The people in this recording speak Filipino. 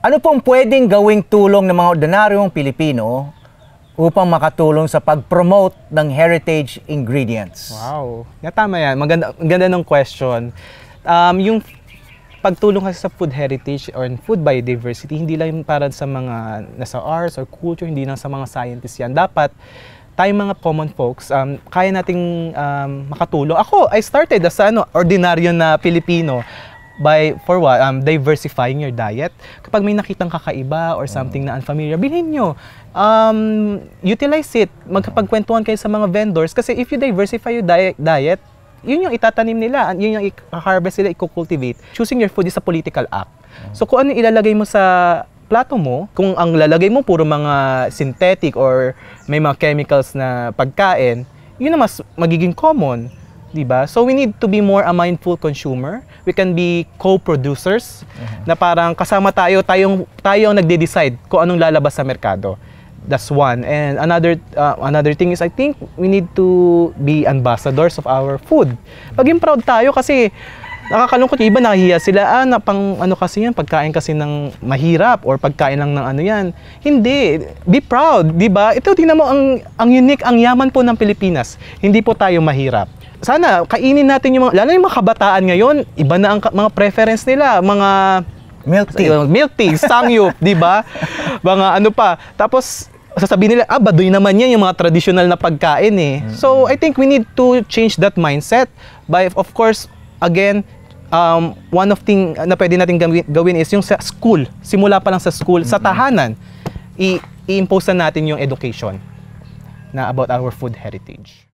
Ano pong pwedeng gawing tulong ng mga ordinaryong Pilipino upang makatulong sa pag-promote ng heritage ingredients? Wow. Natama yan. Maganda, maganda ng question. Um, yung pagtulong kasi sa food heritage or food biodiversity, hindi lang para sa mga nasa arts or culture, hindi lang sa mga scientists yan. Dapat tayong mga common folks, um, kaya nating um, makatulong. Ako, I started as ano, ordinaryo na Pilipino by for what um, diversifying your diet. Kapag may nakitang kakaiba or mm. something na unfamiliar, bilhin nyo. Um, utilize it. Magkapagkwentuhan kayo sa mga vendors kasi if you diversify your diet, diet yun yung itatanim nila, yun yung i-harvest nila, i-cultivate. Choosing your food is a political act. Mm. So kung ano ilalagay mo sa plato mo, kung ang lalagay mo puro mga synthetic or may mga chemicals na pagkain, yun na mas magiging common. 'di ba? So we need to be more a mindful consumer. We can be co-producers uh-huh. na parang kasama tayo, tayong tayo ang nagde-decide kung anong lalabas sa merkado. That's one. And another uh, another thing is I think we need to be ambassadors of our food. Paging proud tayo kasi nakakalungkot yung iba nahihiya sila ah na pang ano kasi yan pagkain kasi ng mahirap or pagkain lang ng ano yan hindi be proud di ba ito tingnan mo ang ang unique ang yaman po ng Pilipinas hindi po tayo mahirap sana kainin natin yung mga, lalo yung mga kabataan ngayon, iba na ang mga preference nila, mga milk tea, uh, milk tea, sangyup, 'di ba? Mga ano pa. Tapos sasabihin nila, ah, baduy naman yan yung mga traditional na pagkain eh. Mm-hmm. So, I think we need to change that mindset by, of course, again, um, one of thing na pwede natin gawin, gawin is yung sa school, simula pa lang sa school, mm-hmm. sa tahanan, i- i-impose na natin yung education na about our food heritage.